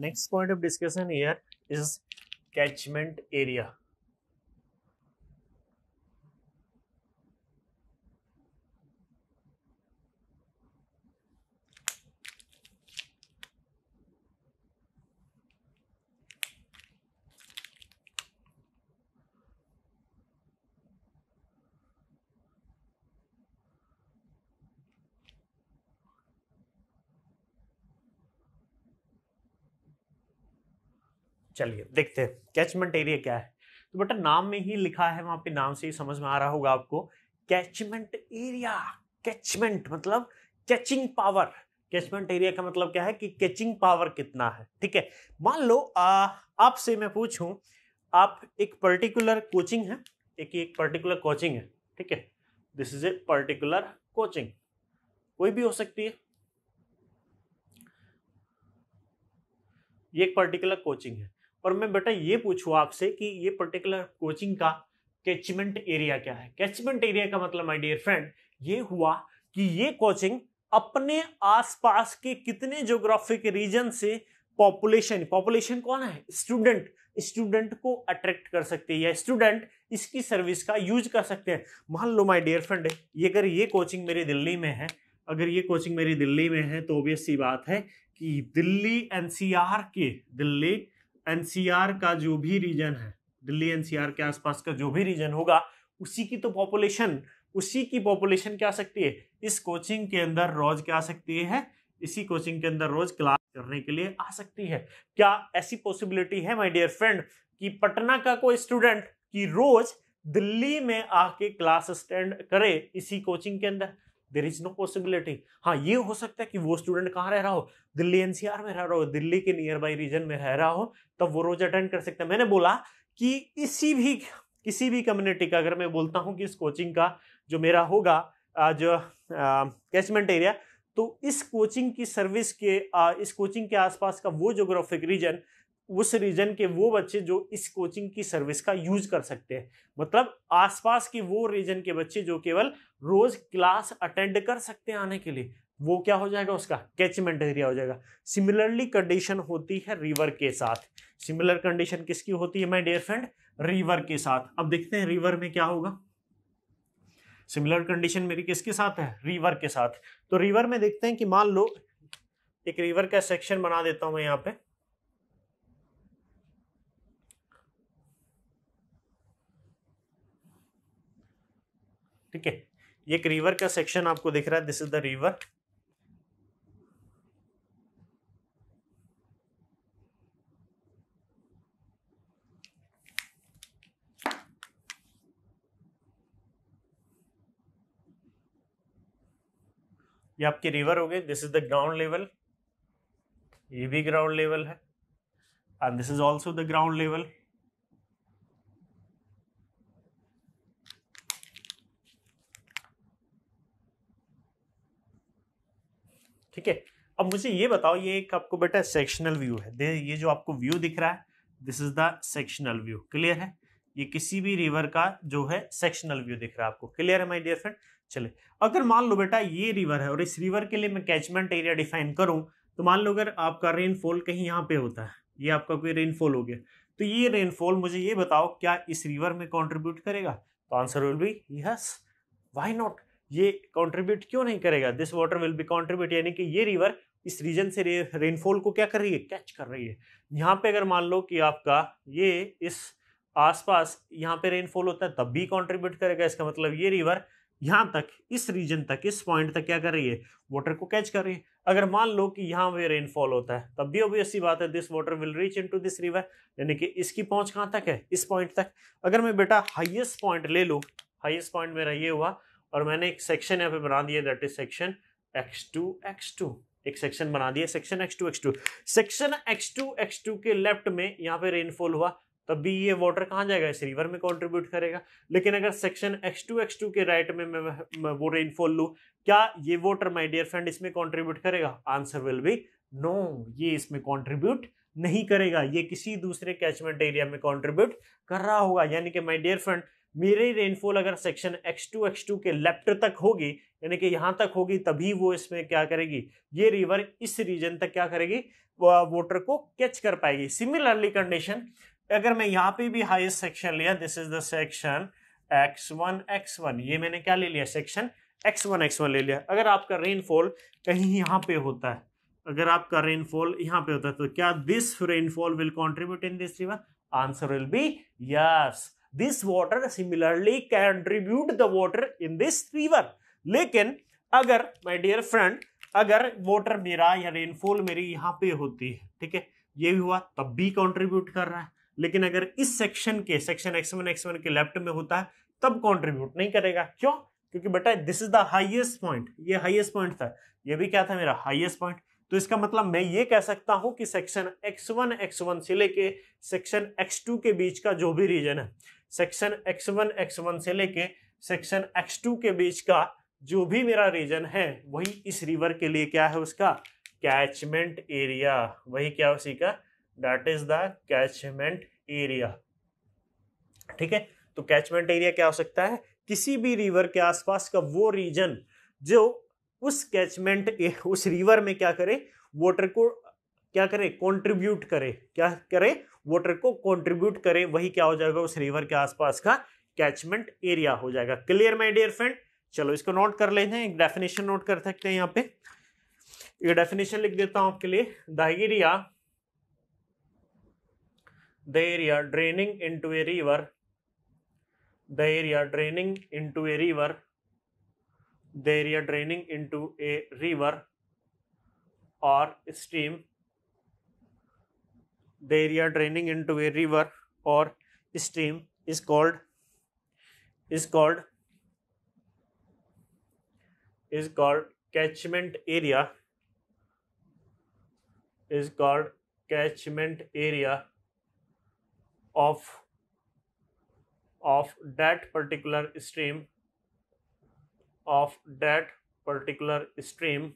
Next point of discussion here is catchment area. चलिए देखते हैं कैचमेंट एरिया क्या है तो बेटा नाम में ही लिखा है वहां पे नाम से ही समझ में आ रहा होगा आपको कैचमेंट एरिया कैचमेंट मतलब कैचिंग पावर कैचमेंट एरिया का मतलब क्या है कि कैचिंग पावर कितना है ठीक है मान लो आपसे मैं पूछूं आप एक पर्टिकुलर कोचिंग है एक एक पर्टिकुलर कोचिंग है ठीक है this is a particular coaching कोई भी हो सकती है ये एक पर्टिकुलर कोचिंग है पर मैं बेटा ये पूछूँ आपसे कि ये पर्टिकुलर कोचिंग का कैचमेंट एरिया क्या है कैचमेंट एरिया का मतलब माय डियर फ्रेंड ये हुआ कि ये कोचिंग अपने आसपास के कितने जोग्राफिक रीजन से पॉपुलेशन पॉपुलेशन कौन है स्टूडेंट स्टूडेंट को अट्रैक्ट कर सकते हैं या स्टूडेंट इसकी सर्विस का यूज कर सकते हैं मान लो माई डियर फ्रेंड ये अगर ये कोचिंग मेरी दिल्ली में है अगर ये कोचिंग मेरी दिल्ली में है तो ऑब्वियस सी बात है कि दिल्ली एनसीआर के दिल्ली एनसीआर का जो भी रीजन है दिल्ली एनसीआर के आसपास का जो भी रीजन होगा उसी की तो पॉपुलेशन उसी की पॉपुलेशन क्या आ सकती है इस कोचिंग के अंदर रोज क्या आ सकती है इसी कोचिंग के अंदर रोज क्लास करने के लिए आ सकती है क्या ऐसी पॉसिबिलिटी है माय डियर फ्रेंड कि पटना का कोई स्टूडेंट की रोज दिल्ली में आके क्लास अटेंड करे इसी कोचिंग के अंदर देर इज नो पॉसिबिलिटी हाँ ये हो सकता है कि वो स्टूडेंट कहाँ रह रहा हो दिल्ली एनसीआर में रह रहा हो दिल्ली के नियर बाई रीजन में रह रहा हो तब वो रोज अटेंड कर सकता है मैंने बोला कि इसी भी किसी भी कम्युनिटी का अगर मैं बोलता हूँ कि इस कोचिंग का जो मेरा होगा जो कैचमेंट एरिया तो इस कोचिंग की सर्विस के इस कोचिंग के आसपास का वो जोग्राफिक रीजन उस रीजन के वो बच्चे जो इस कोचिंग की सर्विस का यूज कर सकते हैं मतलब आसपास के वो रीजन के बच्चे जो केवल रोज क्लास अटेंड कर सकते हैं आने के लिए वो क्या हो जाएगा उसका कैचमेंट एरिया हो जाएगा सिमिलरली कंडीशन होती है रिवर के साथ सिमिलर कंडीशन किसकी होती है माई डियर फ्रेंड रिवर के साथ अब देखते हैं रिवर में क्या होगा सिमिलर कंडीशन मेरी किसके साथ है रिवर के साथ तो रिवर में देखते हैं कि मान लो एक रिवर का सेक्शन बना देता हूं मैं यहाँ पे ठीक है ये एक रिवर का सेक्शन आपको दिख रहा है दिस इज द रिवर ये आपके रिवर हो गए this is the ground level ये भी ग्राउंड लेवल है and this is also the ground level ठीक है अब मुझे ये बताओ ये एक आपको बेटा सेक्शनल व्यू है ये जो आपको व्यू दिख रहा है this is the sectional view clear है ये किसी भी रिवर का जो है सेक्शनल व्यू दिख रहा है आपको क्लियर है माय डियर फ्रेंड चले अगर मान लो बेटा ये रिवर है और इस रिवर के लिए मैं कैचमेंट एरिया डिफाइन करूं तो मान लो अगर आपका रेनफॉल कहीं यहाँ पे होता है ये आपका कोई रेनफॉल हो गया तो ये रेनफॉल मुझे ये बताओ क्या इस रिवर में कॉन्ट्रीब्यूट करेगा तो answer will be yes why not ये कॉन्ट्रीब्यूट क्यों नहीं करेगा this water will be contribute यानी कि ये रिवर इस रीजन से रेनफॉल को क्या कर रही है कैच कर रही है यहाँ पे अगर मान लो कि आपका ये इस आसपास यहाँ पे रेनफॉल होता है तब भी कॉन्ट्रीब्यूट करेगा इसका मतलब ये रिवर यहाँ तक इस रीजन तक इस पॉइंट तक क्या कर रही है वाटर को कैच कर रही है अगर मान लो कि यहाँ पे रेनफॉल होता है तब भी ऑब्वियस सी बात है this water will reach into this river यानी कि इसकी पहुँच कहाँ तक है इस पॉइंट तक अगर मैं बेटा हाइएस्ट पॉइंट ले लूँ हाइएस्ट पॉइंट मेरा ये हुआ और मैंने एक सेक्शन यहाँ पे बना दिया that is section X two X two एक सेक्शन बना दिया section X two X two section X two X two के लेफ्ट में यहाँ पे रेनफॉल हुआ तब भी ये वाटर कहाँ जाएगा इस रिवर में कॉन्ट्रीब्यूट करेगा लेकिन अगर सेक्शन X2 X2 के राइट में मैं, मैं वो रेनफॉल लूँ क्या ये वाटर माई डियर फ्रेंड इसमें कॉन्ट्रीब्यूट करेगा आंसर विल बी नो ये इसमें कॉन्ट्रीब्यूट नहीं करेगा ये किसी दूसरे कैचमेंट एरिया में कॉन्ट्रीब्यूट कर रहा होगा यानी कि माई डियर फ्रेंड मेरी रेनफॉल अगर सेक्शन X2 X2 के लेफ्ट तक होगी यानी कि यहाँ तक होगी तभी वो इसमें क्या करेगी ये रिवर इस रीजन तक क्या करेगी वोटर को कैच कर पाएगी सिमिलरली कंडीशन अगर मैं यहाँ पे भी हाईएस्ट सेक्शन लिया this is the section X1 X1 ये मैंने क्या ले लिया सेक्शन X1 X1 ले लिया अगर आपका रेनफॉल कहीं यहाँ पे होता है अगर आपका रेनफॉल यहाँ पे होता है तो क्या this rainfall will contribute in this river answer will be yes this water similarly contribute the water in this river लेकिन अगर माय डियर फ्रेंड अगर वाटर मेरा या रेनफॉल मेरी यहाँ पे होती है ठीक है ये भी हुआ तब भी कंट्रीब्यूट कर रहा है लेकिन अगर इस सेक्शन के section X one X one के लेफ्ट में होता है तब कंट्रीब्यूट नहीं करेगा क्यों क्योंकि बेटा this is the highest point ये हाईएस्ट पॉइंट था ये भी क्या था मेरा हाईएस्ट पॉइंट तो इसका मतलब मैं ये कह सकता हूं कि section X one X one से लेके सेक्शन एक्स टू के बीच का जो भी रीजन है section X one X one से लेके सेक्शन एक्स टू के बीच का जो भी मेरा रीजन है वही इस रिवर के लिए क्या है उसका कैचमेंट एरिया वही क्या उसी का that is the catchment area ठीक है तो कैचमेंट एरिया क्या हो सकता है किसी भी रिवर के आसपास का वो रीजन जो उस कैचमेंट उस रिवर में क्या करे वाटर को क्या करे कंट्रीब्यूट करे क्या करे वाटर को कंट्रीब्यूट करे वही क्या हो जाएगा उस रिवर के आसपास का कैचमेंट एरिया हो जाएगा क्लियर माय डियर फ्रेंड चलो इसको नोट कर लेते हैं एक डेफिनेशन नोट कर सकते हैं यहाँ पे ये डेफिनेशन लिख देता हूं आपके लिए the area the area draining to a river draining into a river the area draining into a river और stream the area draining into a river or stream is called is called is called catchment area is called catchment area of of that particular stream of that particular stream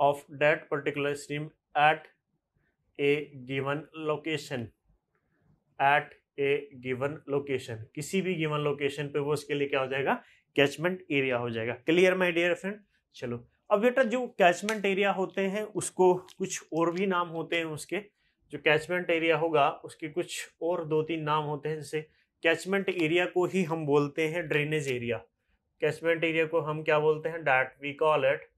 of that particular stream at a given location at a given location किसी भी given location पे वो उसके लिए क्या हो जाएगा catchment area हो जाएगा क्लियर माई डियर फ्रेंड चलो अब बेटा जो कैचमेंट एरिया होते हैं उसको कुछ और भी नाम होते हैं उसके जो कैचमेंट एरिया होगा उसके कुछ और दो तीन नाम होते हैं जैसे कैचमेंट एरिया को ही हम बोलते हैं ड्रेनेज एरिया कैचमेंट एरिया को हम क्या बोलते हैं that we call at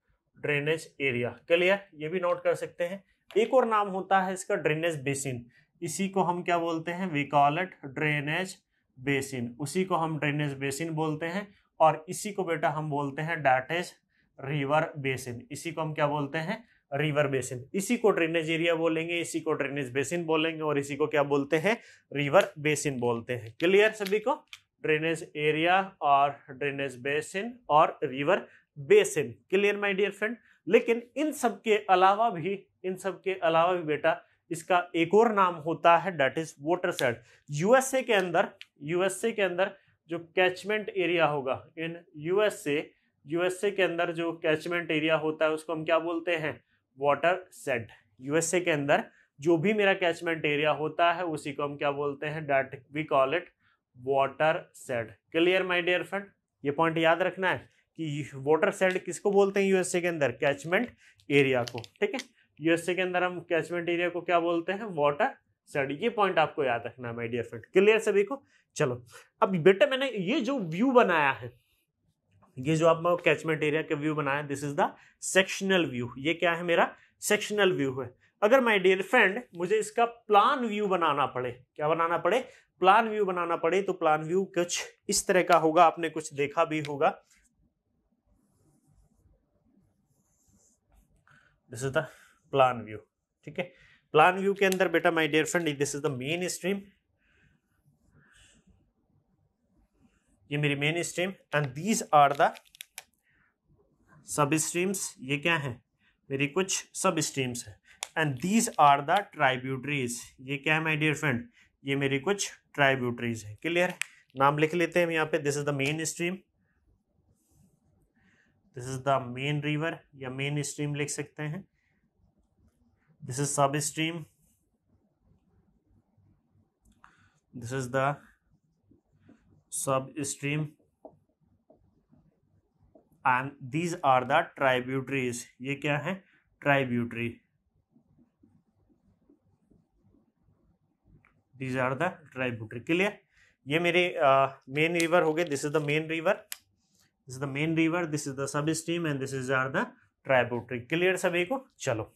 drainage area clear ये भी नोट कर सकते हैं एक और नाम होता है इसका ड्रेनेज बेसिन इसी को हम क्या बोलते हैं we call it drainage basin उसी को हम ड्रेनेज बेसिन बोलते हैं और इसी को बेटा हम बोलते हैं इज रिवर बेसिन इसी को हम क्या बोलते हैं रिवर बेसिन इसी को ड्रेनेज एरिया बोलेंगे इसी को ड्रेनेज बेसिन बोलेंगे और इसी को क्या बोलते हैं रिवर बेसिन बोलते हैं क्लियर सभी को ड्रेनेज एरिया और ड्रेनेज बेसिन और river basin clear my dear friend लेकिन इन सब के अलावा भी इन सब के अलावा भी बेटा इसका एक और नाम होता है that is watershed USA के अंदर यूएसए के अंदर जो कैचमेंट एरिया होगा इन यूएसए यूएसए के अंदर जो कैचमेंट एरिया होता है उसको हम क्या बोलते हैं वाटर सेट यूएसए के अंदर जो भी मेरा कैचमेंट एरिया होता है उसी को हम क्या बोलते हैं that we call it watershed clear my dear friend ये पॉइंट याद रखना है कि वाटर सेड किसको बोलते हैं यूएसए के अंदर कैचमेंट एरिया को ठीक है यूएसए के अंदर हम कैचमेंट एरिया को क्या बोलते हैं वाटर सेड ये पॉइंट आपको याद रखना माय डियर फ्रेंड क्लियर सभी को चलो अब बेटा मैंने ये जो व्यू बनाया है ये जो आप कैचमेंट एरिया का व्यू बनाया this is the sectional view ये क्या है मेरा सेक्शनल व्यू है अगर माय डियर फ्रेंड मुझे इसका प्लान व्यू बनाना पड़े क्या बनाना पड़े प्लान व्यू बनाना पड़े तो प्लान व्यू कुछ इस तरह का होगा आपने कुछ देखा भी होगा this is the plan view ठीक है प्लान व्यू के अंदर बेटा my dear friend this is the main stream ये मेरी main stream and these are the sub streams ये क्या है मेरी कुछ सब स्ट्रीम्स है and these are the tributaries ये क्या है माय डियर फ्रेंड ये मेरी कुछ ट्राइब्यूटरीज है क्लियर नाम लिख लेते हैं हम यहाँ पे this is the main stream this is the main river या मेन स्ट्रीम लिख सकते हैं this is sub stream this is the sub stream and are are the tributaries ये क्या है tributary these are the tributary clear ये मेरे main river हो गए this is the main river this is the main river this is the sub stream and this is are the tributary clear सभी को चलो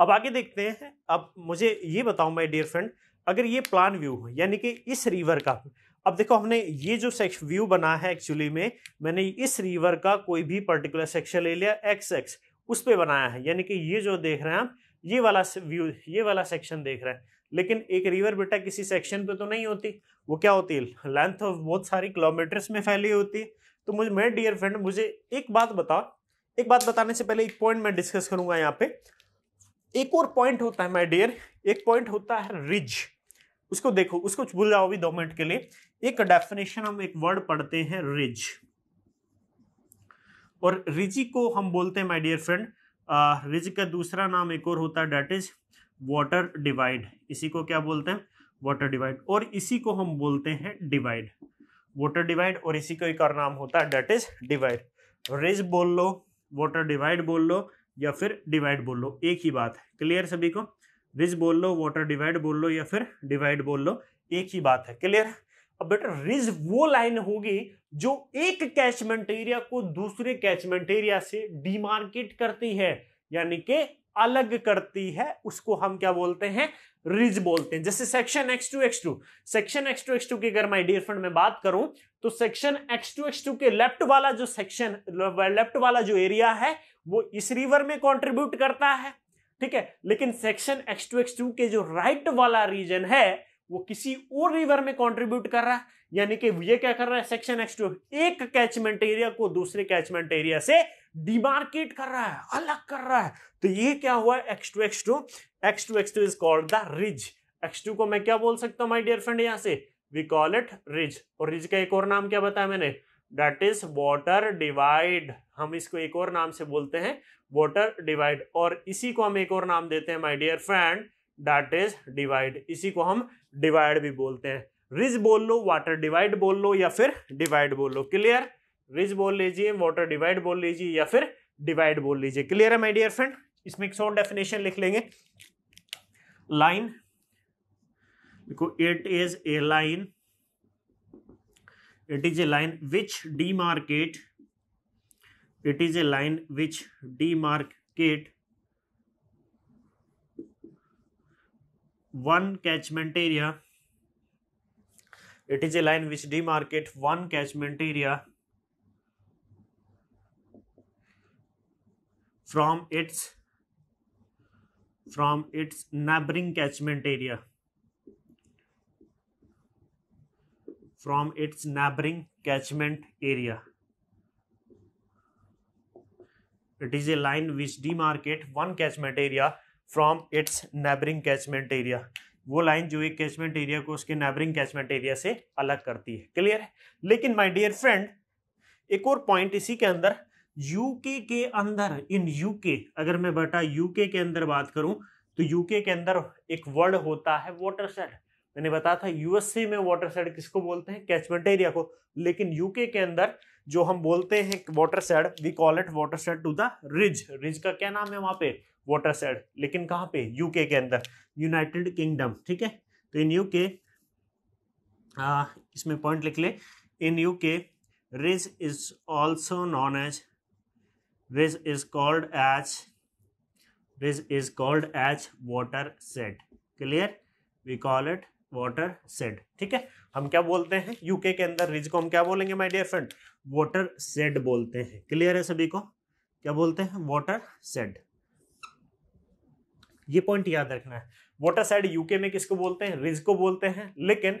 अब आगे देखते हैं अब मुझे ये बताओ माई डियर फ्रेंड अगर ये प्लान व्यू हो यानी कि इस रिवर का अब देखो हमने ये जो सेक्शन व्यू बना है एक्चुअली में मैंने इस रिवर का कोई भी पर्टिकुलर सेक्शन ले लिया एक्स एक्स उस पर बनाया है यानी कि ये जो देख रहे हैं आप ये वाला व्यू ये वाला सेक्शन देख रहे हैं लेकिन एक रिवर बेटा किसी सेक्शन पे तो नहीं होती वो क्या होती है लेंथ ऑफ बहुत सारी किलोमीटर्स में फैली होती है तो मुझे मैं डियर फ्रेंड मुझे एक बात बताओ एक बात बताने से पहले एक पॉइंट मैं डिस्कस करूंगा यहाँ पे एक और पॉइंट होता है माय डियर एक पॉइंट होता है रिज उसको देखो उसको भूल जाओ अभी दो मिनट के लिए एक डेफिनेशन हम एक वर्ड पढ़ते हैं रिज और रिजी को हम बोलते हैं माय डियर फ्रेंड रिज का दूसरा नाम एक और होता है डेट इज वाटर डिवाइड इसी को क्या बोलते हैं वाटर डिवाइड और इसी को हम बोलते हैं डिवाइड वाटर डिवाइड और इसी को एक और नाम होता है डेट इज डिवाइड रिज बोल लो वाटर डिवाइड बोल लो या फिर डिवाइड बोल लो एक ही बात है क्लियर सभी को रिज बोल लो वाटर डिवाइड बोल लो या फिर डिवाइड बोल लो एक ही बात है क्लियर अब बेटा रिज वो लाइन होगी जो एक कैचमेंट एरिया को दूसरे कैचमेंट एरिया से डिमार्केट करती है यानी कि अलग करती है उसको हम क्या बोलते हैं रिज बोलते हैं जैसे section X two X two section X two X two की अगर मैं डियर फ्रेंड में बात करूं तो section X two X two के लेफ्ट वाला जो सेक्शन लेफ्ट वाला जो एरिया है वो इस रिवर में कॉन्ट्रीब्यूट करता है ठीक है लेकिन section X two X two के जो राइट वाला रीजन है वो किसी और रिवर में कॉन्ट्रीब्यूट कर रहा है यानी कि ये क्या कर रहा है सेक्शन एक्स टू एक कैचमेंट एरिया को दूसरे कैचमेंट एरिया से डिमार्केट कर रहा है अलग कर रहा है तो ये क्या हुआ X two X two X two X two is called the ridge X two को मैं क्या बोल सकता हूं माई डियर फ्रेंड यहां से वी कॉल इट रिज और रिज का एक और नाम क्या बताया मैंने दैट इज वॉटर डिवाइड हम इसको एक और नाम से बोलते हैं वॉटर डिवाइड और इसी को हम एक और नाम देते हैं my dear friend that is divide इसी को हम डिवाइड भी बोलते हैं रिज बोल लो वाटर डिवाइड बोल लो या फिर डिवाइड बोल लो क्लियर रिज बोल लीजिए वाटर डिवाइड बोल लीजिए या फिर डिवाइड बोल लीजिए क्लियर है माई डियर फ्रेंड इसमें एक सॉन्ट डेफिनेशन लिख लेंगे लाइन देखो it is a line it is a line which demarcate it is a line which demarcate one catchment area it is a line which demarcate one catchment area from its from its neighboring catchment area from its neighboring catchment area. It is a line which demarcate one catchment area from its neighboring catchment area. वो line जो एक catchment area को उसके neighbouring catchment area से अलग करती है clear है लेकिन माय डियर फ्रेंड एक और पॉइंट इसी के अंदर यूके के अंदर इन यूके अगर मैं बेटा यूके के अंदर बात करूं तो यूके के अंदर एक वर्ड होता है वाटर शेड मैंने बताया था यूएसए में वाटर सैड किसको बोलते हैं कैचमेंट एरिया को लेकिन यूके के अंदर जो हम बोलते हैं watershed we call it watershed to the ridge ridge का क्या नाम है वहां पे वाटर सैड लेकिन कहाँ पे यूके के अंदर यूनाइटेड किंगडम ठीक है तो इन यूके इसमें पॉइंट लिख ले in UK ridge is also known as ridge is called as ridge is called as watershed clear we call it watershed ठीक है हम क्या बोलते हैं यूके के अंदर रिज को हम क्या बोलेंगे my dear friend watershed बोलते हैं क्लियर है सभी को क्या बोलते हैं वॉटर सेड ये पॉइंट याद रखना है वॉटर सेड यूके में किसको बोलते हैं रिज को बोलते हैं लेकिन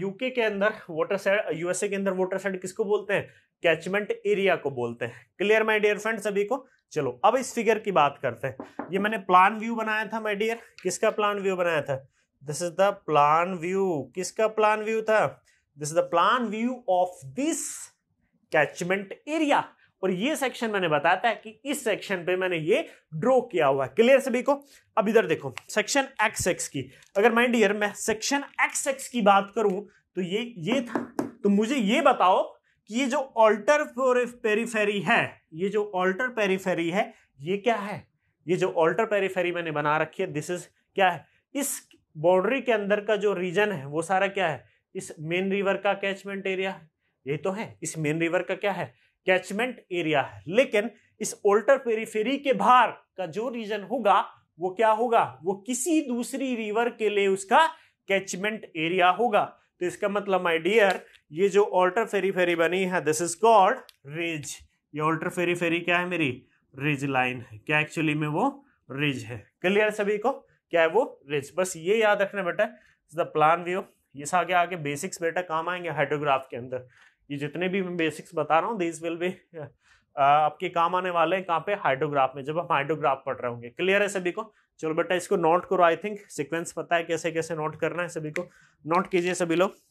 यूके के अंदर वॉटर साइड यूएसए के अंदर वॉटर साइड किसको बोलते हैं कैचमेंट एरिया को बोलते हैं क्लियर माई डियर फ्रेंड सभी को चलो अब इस फिगर की बात करते हैं ये मैंने प्लान व्यू बनाया था माई डियर किसका प्लान व्यू बनाया था this is the plan view किसका प्लान व्यू था this is the plan view of this catchment area और ये सेक्शन मैंने बताया था कि इस सेक्शन पे मैंने ये ड्रॉ किया हुआ है क्लियर सभी को अब इधर देखो सेक्शन एक्स एक्स की अगर माइंड डियर मैं सेक्शन एक्स एक्स की बात करूं तो ये ये था तो मुझे ये बताओ कि ये जो ऑल्टर पेरीफेरी है ये जो ऑल्टर पेरीफेरी है ये क्या है ये जो ऑल्टर पेरीफेरी मैंने बना रखी है दिस इज क्या है इस बाउंड्री के अंदर का जो रीजन है वो सारा क्या है इस मेन रिवर का कैचमेंट एरिया है ये तो है इस मेन रिवर का क्या है कैचमेंट एरिया है लेकिन इस ओल्टर पेरीफेरी के बाहर का जो रीजन होगा वो क्या होगा वो किसी दूसरी रिवर के लिए उसका कैचमेंट एरिया होगा तो इसका मतलब माय डियर ये जो ऑल्टर फेरी फेरी बनी है दिस इज कॉल्ड रिज ये ऑल्टर फेरी फेरी क्या है मेरी रिज लाइन है क्या एक्चुअली में वो रिज है क्लियर सभी को क्या है वो रिज बस ये याद रखना बेटा द प्लान व्यू ये आगे आगे बेसिक्स बेटा काम आएंगे हाइड्रोग्राफ के अंदर ये जितने भी मैं बेसिक्स बता रहा हूँ दिस विल बी आपके काम आने वाले हैं कहाँ पे हाइड्रोग्राफ में जब हम हाइड्रोग्राफ पढ़ रहे होंगे क्लियर है सभी को चलो बेटा इसको नोट करो आई थिंक सीक्वेंस पता है कैसे कैसे नोट करना है सभी को नोट कीजिए सभी लोग